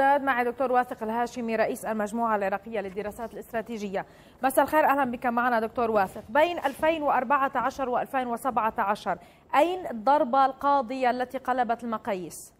الاستاذ معي دكتور واثق الهاشمي رئيس المجموعه العراقيه للدراسات الاستراتيجيه مساء الخير اهلا بك معنا دكتور واثق بين 2014 و2017 اين الضربه القاضيه التي قلبت المقاييس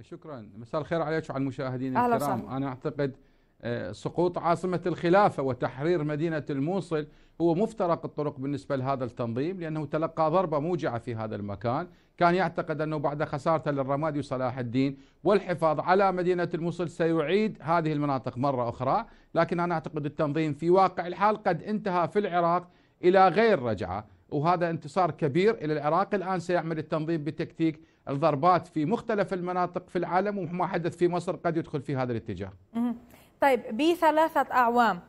شكرا مساء الخير عليك وعلى المشاهدين الكرام انا اعتقد آه، سقوط عاصمة الخلافة وتحرير مدينة الموصل هو مفترق الطرق بالنسبة لهذا التنظيم لأنه تلقى ضربة موجعة في هذا المكان كان يعتقد أنه بعد خسارته للرمادي وصلاح الدين والحفاظ على مدينة الموصل سيعيد هذه المناطق مرة أخرى لكن أنا أعتقد التنظيم في واقع الحال قد انتهى في العراق إلى غير رجعة وهذا انتصار كبير إلى العراق الآن سيعمل التنظيم بتكتيك الضربات في مختلف المناطق في العالم وما حدث في مصر قد يدخل في هذا الاتجاه طيب بثلاثة أعوام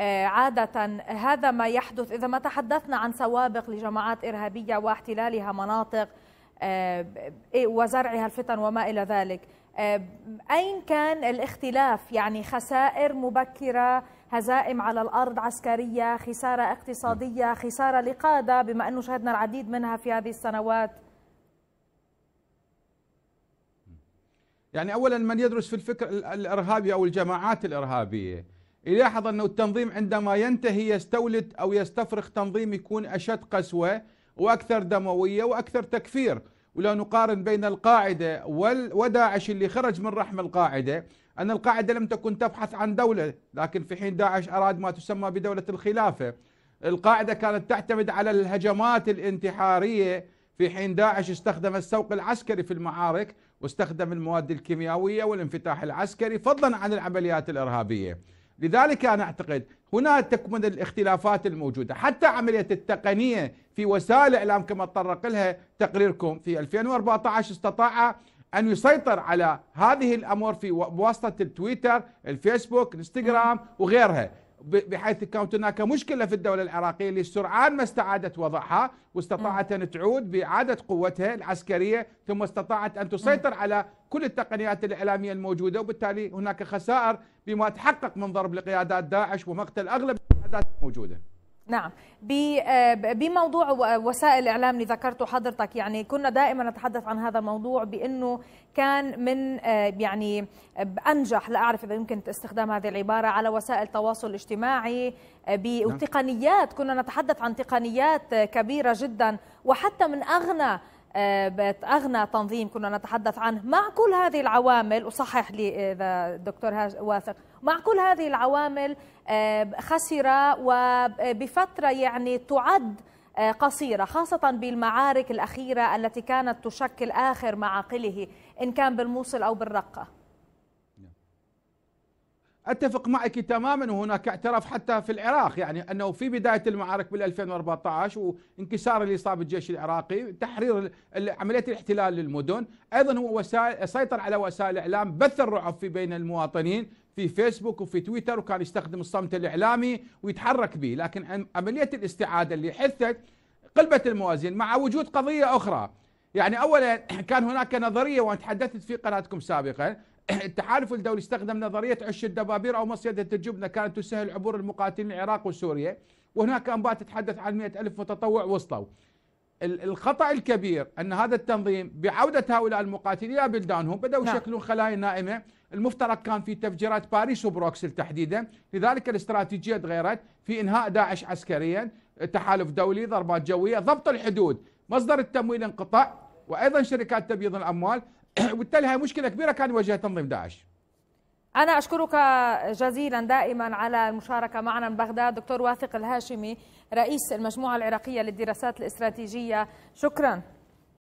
آه، عادة هذا ما يحدث إذا ما تحدثنا عن سوابق لجماعات إرهابية واحتلالها مناطق آه، إيه، وزرعها الفتن وما إلى ذلك آه، أين كان الاختلاف يعني خسائر مبكرة هزائم على الأرض عسكرية خسارة اقتصادية خسارة لقادة بما أنه شهدنا العديد منها في هذه السنوات يعني أولا من يدرس في الفكر الإرهابي أو الجماعات الإرهابية يلاحظ أنه التنظيم عندما ينتهي يستولد أو يستفرخ تنظيم يكون أشد قسوة وأكثر دموية وأكثر تكفير ولو نقارن بين القاعدة وداعش اللي خرج من رحم القاعدة أن القاعدة لم تكن تبحث عن دولة لكن في حين داعش أراد ما تسمى بدولة الخلافة القاعدة كانت تعتمد على الهجمات الانتحارية في حين داعش استخدم السوق العسكري في المعارك واستخدم المواد الكيميائية والانفتاح العسكري فضلا عن العمليات الإرهابية لذلك أنا أعتقد هنا تكمن الاختلافات الموجودة حتى عملية التقنية في وسائل الإعلام كما تطرق لها تقريركم في 2014 استطاع أن يسيطر على هذه الأمور في بواسطة التويتر الفيسبوك الانستغرام وغيرها بحيث كانت هناك مشكله في الدوله العراقيه اللي سرعان ما استعادت وضعها واستطاعت ان تعود باعاده قوتها العسكريه ثم استطاعت ان تسيطر على كل التقنيات الاعلاميه الموجوده وبالتالي هناك خسائر بما تحقق من ضرب لقيادات داعش ومقتل اغلب القيادات الموجوده. نعم آه، بموضوع وسائل الاعلام اللي ذكرته حضرتك يعني كنا دائما نتحدث عن هذا الموضوع بانه كان من آه، يعني انجح لا اعرف اذا يمكن استخدام هذه العباره على وسائل التواصل الاجتماعي آه، بتقنيات نعم. كنا نتحدث عن تقنيات كبيره جدا وحتى من اغنى آه، أغنى تنظيم كنا نتحدث عنه مع كل هذه العوامل وصحح لي إذا دكتور واثق مع كل هذه العوامل آه، خسر وبفترة يعني تعد آه، قصيرة خاصة بالمعارك الأخيرة التي كانت تشكل آخر معاقله إن كان بالموصل أو بالرقة أتفق معك تماما وهناك اعتراف حتى في العراق يعني أنه في بداية المعارك بال 2014 وانكسار اللي صار الجيش العراقي تحرير عملية الاحتلال للمدن أيضا هو وسائل سيطر على وسائل الإعلام بث الرعب في بين المواطنين في فيسبوك وفي تويتر وكان يستخدم الصمت الإعلامي ويتحرك به لكن عملية الاستعادة اللي حثت قلبت الموازين مع وجود قضية أخرى يعني اولا كان هناك نظريه وانا تحدثت في قناتكم سابقا التحالف الدولي استخدم نظرية عش الدبابير أو مصيدة الجبنة كانت تسهل عبور المقاتلين العراق وسوريا وهناك أنباء تتحدث عن 100 ألف متطوع وصلوا الخطأ الكبير أن هذا التنظيم بعودة هؤلاء المقاتلين إلى بلدانهم بدأوا نعم. يشكلون خلايا نائمة المفترض كان في تفجيرات باريس وبروكسل تحديدا لذلك الاستراتيجية تغيرت في إنهاء داعش عسكريا تحالف دولي ضربات جوية ضبط الحدود مصدر التمويل انقطع وأيضا شركات تبييض الأموال وبالتالي هاي مشكله كبيره كان يواجهها تنظيم داعش أنا أشكرك جزيلا دائما على المشاركة معنا من بغداد دكتور واثق الهاشمي رئيس المجموعة العراقية للدراسات الاستراتيجية شكرا